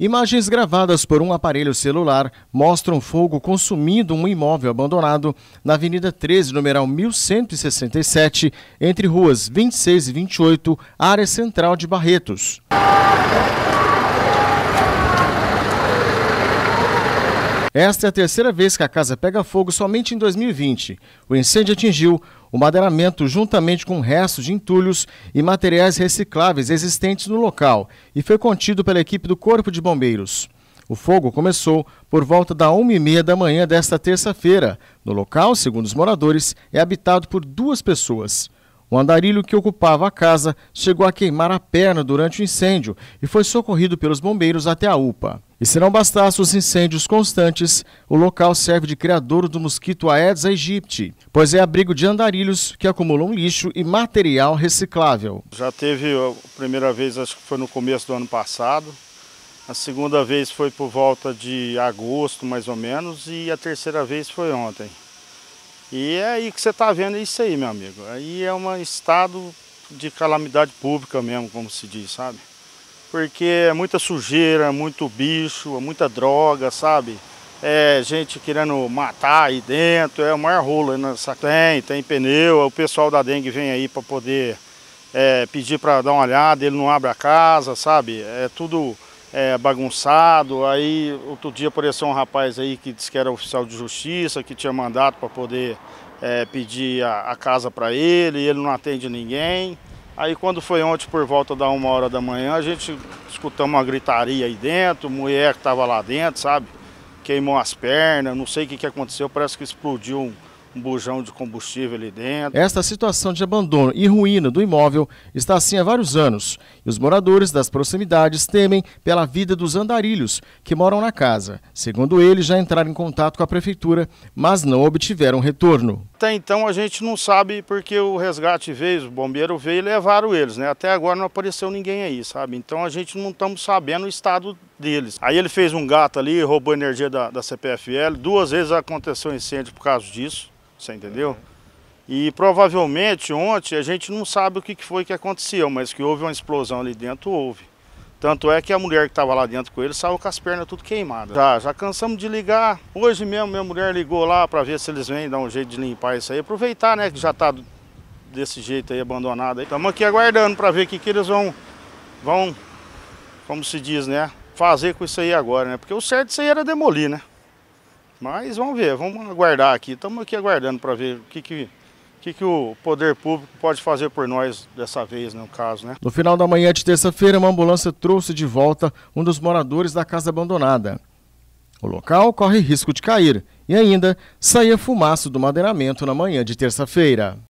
Imagens gravadas por um aparelho celular mostram fogo consumindo um imóvel abandonado na Avenida 13, numeral 1167, entre ruas 26 e 28, área central de Barretos. Esta é a terceira vez que a casa pega fogo somente em 2020. O incêndio atingiu o madeiramento juntamente com restos de entulhos e materiais recicláveis existentes no local e foi contido pela equipe do Corpo de Bombeiros. O fogo começou por volta da 1h30 da manhã desta terça-feira. No local, segundo os moradores, é habitado por duas pessoas. O andarilho que ocupava a casa chegou a queimar a perna durante o incêndio e foi socorrido pelos bombeiros até a UPA. E se não bastasse os incêndios constantes, o local serve de criador do mosquito Aedes aegypti, pois é abrigo de andarilhos que acumulam lixo e material reciclável. Já teve a primeira vez, acho que foi no começo do ano passado, a segunda vez foi por volta de agosto, mais ou menos, e a terceira vez foi ontem. E é aí que você está vendo, isso aí, meu amigo. Aí é um estado de calamidade pública mesmo, como se diz, sabe? Porque é muita sujeira, muito bicho, é muita droga, sabe? É gente querendo matar aí dentro, é o maior rolo nessa tem, tem pneu, o pessoal da dengue vem aí para poder é, pedir para dar uma olhada, ele não abre a casa, sabe? É tudo é, bagunçado. Aí outro dia apareceu um rapaz aí que disse que era oficial de justiça, que tinha mandato para poder é, pedir a, a casa para ele, ele não atende ninguém. Aí quando foi ontem por volta da uma hora da manhã, a gente escutamos uma gritaria aí dentro, mulher que estava lá dentro, sabe? Queimou as pernas, não sei o que, que aconteceu, parece que explodiu um um bujão de combustível ali dentro. Esta situação de abandono e ruína do imóvel está assim há vários anos e os moradores das proximidades temem pela vida dos andarilhos que moram na casa. Segundo eles, já entraram em contato com a prefeitura, mas não obtiveram retorno. Até então a gente não sabe porque o resgate veio, o bombeiro veio e levaram eles, né? Até agora não apareceu ninguém aí, sabe? Então a gente não estamos sabendo o estado deles. Aí ele fez um gato ali, roubou energia da, da CPFL, duas vezes aconteceu incêndio por causa disso. Você entendeu? E provavelmente ontem a gente não sabe o que foi que aconteceu, mas que houve uma explosão ali dentro, houve. Tanto é que a mulher que estava lá dentro com ele saiu com as pernas tudo queimadas. Já, já cansamos de ligar. Hoje mesmo minha mulher ligou lá para ver se eles vêm dar um jeito de limpar isso aí. Aproveitar, né, que já está desse jeito aí abandonado. Estamos aqui aguardando para ver o que, que eles vão, vão, como se diz, né, fazer com isso aí agora, né? Porque o certo isso aí era demolir, né? Mas vamos ver, vamos aguardar aqui. Estamos aqui aguardando para ver o que, que o que, que o poder público pode fazer por nós dessa vez, no caso, né? No final da manhã de terça-feira, uma ambulância trouxe de volta um dos moradores da casa abandonada. O local corre risco de cair e ainda saía fumaça do madeiramento na manhã de terça-feira.